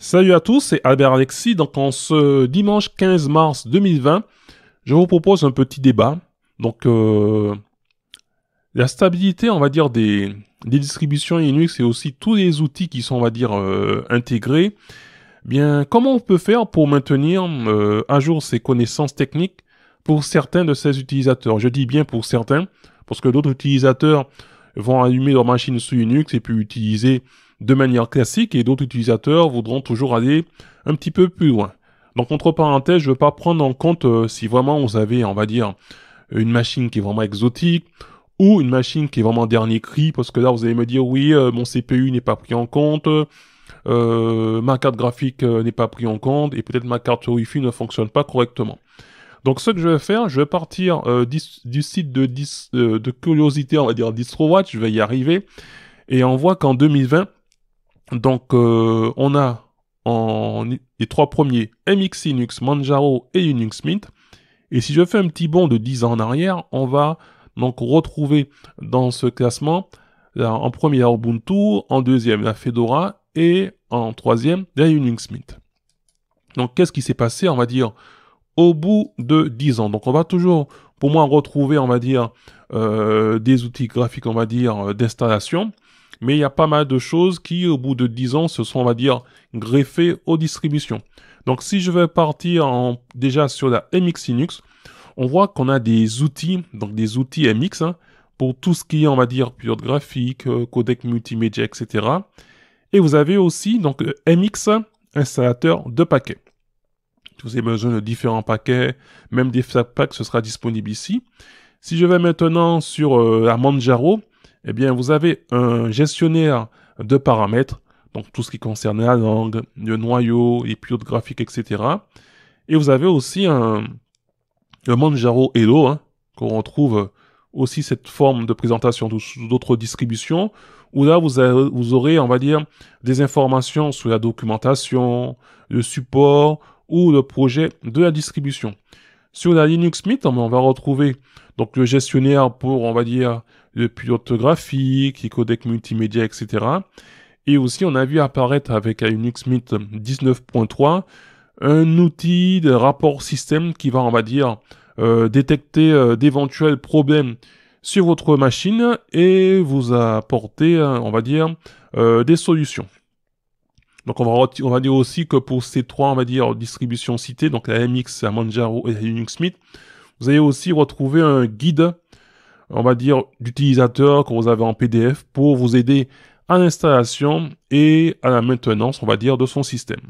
Salut à tous, c'est Albert Alexis. Donc, en ce dimanche 15 mars 2020, je vous propose un petit débat. Donc, euh, la stabilité, on va dire, des, distributions Linux et aussi tous les outils qui sont, on va dire, euh, intégrés. Bien, comment on peut faire pour maintenir euh, à jour ces connaissances techniques pour certains de ces utilisateurs Je dis bien pour certains, parce que d'autres utilisateurs vont allumer leur machine sous Linux et puis utiliser de manière classique et d'autres utilisateurs voudront toujours aller un petit peu plus loin. Donc entre parenthèses, je ne veux pas prendre en compte euh, si vraiment vous avez, on va dire, une machine qui est vraiment exotique ou une machine qui est vraiment dernier cri, parce que là vous allez me dire oui, euh, mon CPU n'est pas pris en compte, euh, ma carte graphique n'est pas pris en compte, et peut-être ma carte Wi-Fi ne fonctionne pas correctement. Donc ce que je vais faire, je vais partir du, site de, de curiosité, on va dire DistroWatch, je vais y arriver, et on voit qu'en 2020, donc, euh, on a les trois premiers MX Linux, Manjaro et Unix Mint. Et si je fais un petit bond de 10 ans en arrière, on va donc retrouver dans ce classement euh, en premier la Ubuntu, en deuxième la Fedora et en troisième la Unix Mint. Donc qu'est-ce qui s'est passé, on va dire, au bout de 10 ans Donc on va toujours, pour moi, retrouver, on va dire, euh, des outils graphiques, on va dire, d'installation mais il y a pas mal de choses qui, au bout de 10 ans, se sont, on va dire, greffées aux distributions. Donc si je vais partir en, déjà sur la MX Linux, on voit qu'on a des outils, donc des outils MX, hein, pour tout ce qui est, on va dire, pure graphique, euh, codec multimédia, etc. Et vous avez aussi, donc, euh, MX, installateur de paquets. vous avez besoin de différents paquets, même des flat ce sera disponible ici. Si je vais maintenant sur la euh, Manjaro, eh bien, vous avez un gestionnaire de paramètres, donc tout ce qui concerne la langue, le noyau, les pilotes graphiques, etc. Et vous avez aussi un, le Manjaro Hello, hein, qu'on retrouve aussi cette forme de présentation d'autres distributions, où là vous, aurez, on va dire, des informations sur la documentation, le support ou le projet de la distribution. Sur la Linux Mint, on va retrouver donc le gestionnaire pour, on va dire, depuis orthographique, codec multimédia, etc. Et aussi, on a vu apparaître avec Unix Mint 19.3 un outil de rapport système qui va, on va dire, euh, détecter euh, d'éventuels problèmes sur votre machine et vous apporter, euh, on va dire, des solutions. Donc on va, dire aussi que pour ces trois, on va dire, distributions citées, donc la MX, la Manjaro et la Unix Mint, vous allez aussi retrouver un guide on va dire, d'utilisateurs que vous avez en PDF pour vous aider à l'installation et à la maintenance, on va dire, de son système.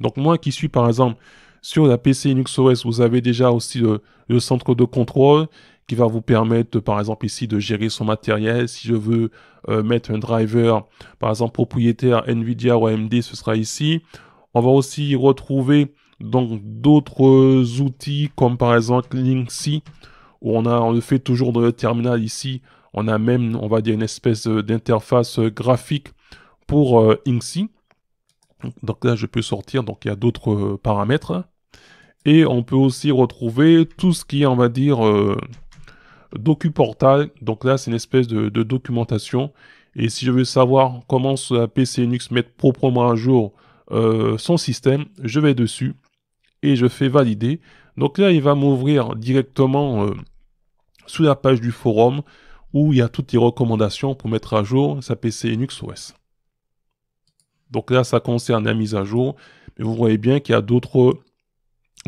Donc moi qui suis par exemple sur la PC Linux OS, vous avez déjà aussi le, centre de contrôle qui va vous permettre, par exemple ici, de gérer son matériel. Si je veux euh, mettre un driver, par exemple propriétaire Nvidia ou AMD, ce sera ici. On va aussi retrouver donc d'autres outils comme par exemple LinkSy on a le fait toujours dans le terminal ici, on a même, on va dire, une espèce euh, d'interface euh, graphique pour euh, INXI. Donc là, je peux sortir, donc il y a d'autres paramètres. Et on peut aussi retrouver tout ce qui est, on va dire, docu-portal. Donc là, c'est une espèce de, documentation. Et si je veux savoir comment la PC Linux met proprement à jour son système, je vais dessus et je fais valider. Donc là, il va m'ouvrir directement sous la page du forum où il y a toutes les recommandations pour mettre à jour sa PC Linux OS. Donc là, ça concerne la mise à jour, mais vous voyez bien qu'il y a d'autres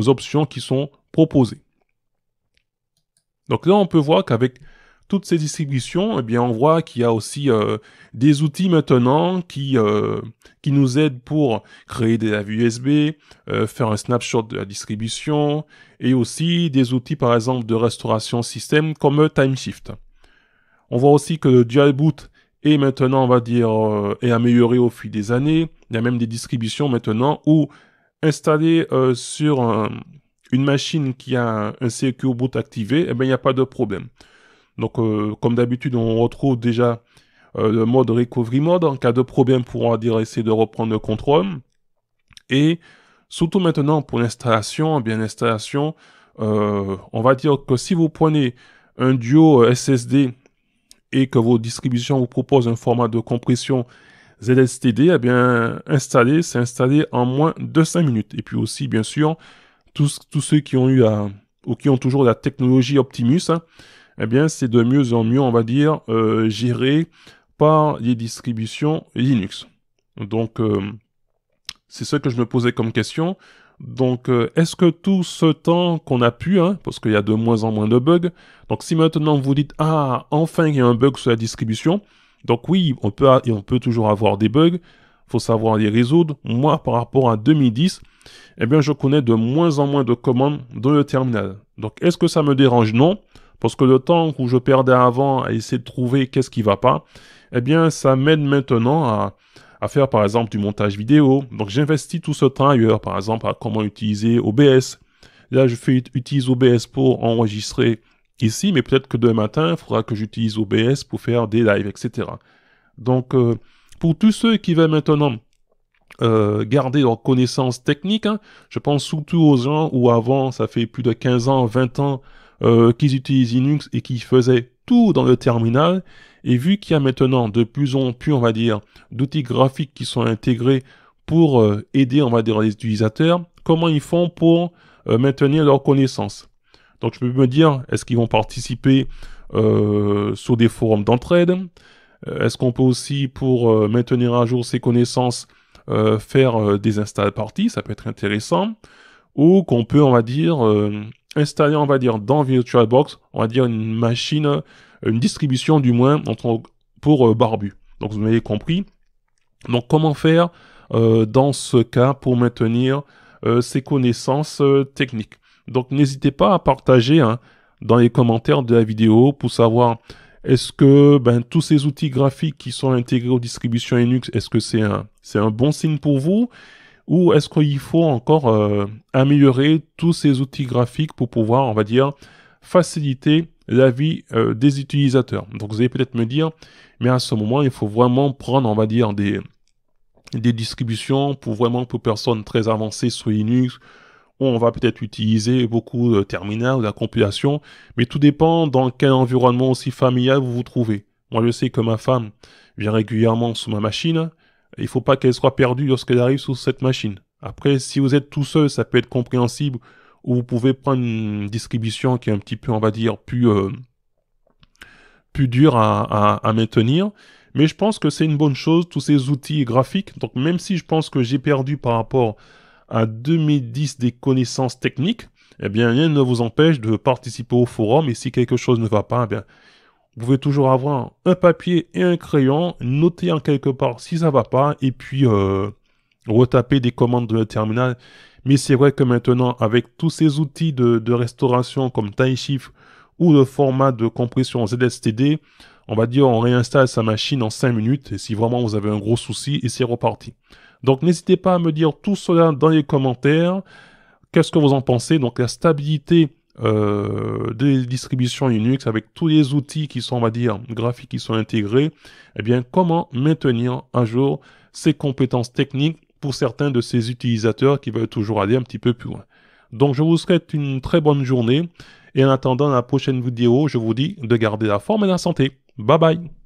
options qui sont proposées. Donc là, on peut voir qu'avec toutes ces distributions, eh bien, on voit qu'il y a aussi euh, des outils maintenant qui euh, qui nous aident pour créer des vue USB, euh, faire un snapshot de la distribution, et aussi des outils par exemple de restauration système comme TimeShift. On voit aussi que le dual boot est maintenant, on va dire, est amélioré au fil des années. Il y a même des distributions maintenant où installé sur une machine qui a un, secure boot activé, eh il n'y a pas de problème. Donc, euh, comme d'habitude, on retrouve déjà euh, le mode recovery mode. En cas de problème, on pourra dire essayer de reprendre le contrôle. Et surtout maintenant pour l'installation, eh bien l'installation, euh, on va dire que si vous prenez un duo SSD et que vos distributions vous proposent un format de compression ZSTD, eh bien installer, c'est installer en moins de 5 minutes. Et puis aussi, bien sûr, tous, ceux qui ont eu ou qui ont toujours la technologie Optimus, hein, eh bien, c'est de mieux en mieux, on va dire, euh, géré par les distributions Linux. Donc, euh, c'est ce que je me posais comme question. Donc, euh, est-ce que tout ce temps qu'on a pu, hein, parce qu'il y a de moins en moins de bugs, donc si maintenant vous dites, ah, enfin, il y a un bug sur la distribution, donc oui, on peut, on peut toujours avoir des bugs, faut savoir les résoudre. Moi, par rapport à 2010, eh bien, je connais de moins en moins de commandes dans le terminal. Donc, est-ce que ça me dérange Non. Parce que le temps où je perdais avant à essayer de trouver qu'est-ce qui va pas, eh bien, ça m'aide maintenant à, faire par exemple du montage vidéo. Donc j'investis tout ce temps ailleurs, par exemple à comment utiliser OBS. Là, je fais, utilise OBS pour enregistrer ici, mais peut-être que demain matin, il faudra que j'utilise OBS pour faire des lives, etc. Donc, euh, pour tous ceux qui veulent maintenant euh, garder leurs connaissance techniques, hein, je pense surtout aux gens où avant, ça fait plus de 15 ans, 20 ans, euh, qu'ils utilisent Linux et qui faisaient tout dans le terminal. Et vu qu'il y a maintenant de plus en plus, on va dire, d'outils graphiques qui sont intégrés pour euh, aider, on va dire, les utilisateurs, comment ils font pour euh, maintenir leurs connaissances. Donc je peux me dire, est-ce qu'ils vont participer sur des forums d'entraide Est-ce qu'on peut aussi, pour maintenir à jour ses connaissances, faire des install parties Ça peut être intéressant ou qu'on peut, on va dire, installer, on va dire, dans VirtualBox, on va dire une machine, euh, une distribution du moins pour euh, Barbu. Donc vous m'avez compris. Donc comment faire euh, dans ce cas pour maintenir ces connaissances techniques Donc n'hésitez pas à partager hein, dans les commentaires de la vidéo pour savoir est-ce que ben, tous ces outils graphiques qui sont intégrés aux distributions Linux, est-ce que c'est un, c'est un bon signe pour vous ou est-ce qu'il faut encore euh, améliorer tous ces outils graphiques pour pouvoir, on va dire, faciliter la vie euh, des utilisateurs Donc vous allez peut-être me dire, mais à ce moment, il faut vraiment prendre, on va dire, des, distributions pour vraiment pour personnes très avancées sur Linux, où on va peut-être utiliser beaucoup de terminal, de la compilation, mais tout dépend dans quel environnement aussi familial vous vous trouvez. Moi, je sais que ma femme vient régulièrement sous ma machine, il faut pas qu'elle soit perdue lorsqu'elle arrive sur cette machine. Après, si vous êtes tout seul, ça peut être compréhensible, ou vous pouvez prendre une distribution qui est un petit peu, on va dire, plus, euh, plus dure à, maintenir. Mais je pense que c'est une bonne chose, tous ces outils graphiques. Donc même si je pense que j'ai perdu par rapport à 2010 des connaissances techniques, eh bien rien ne vous empêche de participer au forum et si quelque chose ne va pas, eh bien vous pouvez toujours avoir un papier et un crayon, noter en quelque part si ça va pas, et puis euh, retaper des commandes de terminal. Mais c'est vrai que maintenant, avec tous ces outils de, de restauration comme TimeShift ou le format de compression ZSTD, on va dire on réinstalle sa machine en 5 minutes, et si vraiment vous avez un gros souci, et c'est reparti. Donc n'hésitez pas à me dire tout cela dans les commentaires. Qu'est-ce que vous en pensez Donc la stabilité euh, des distributions Linux avec tous les outils qui sont, on va dire, graphiques qui sont intégrés, eh bien, comment maintenir un jour ces compétences techniques pour certains de ces utilisateurs qui veulent toujours aller un petit peu plus loin. Donc, je vous souhaite une très bonne journée et en attendant la prochaine vidéo, je vous dis de garder la forme et la santé. Bye bye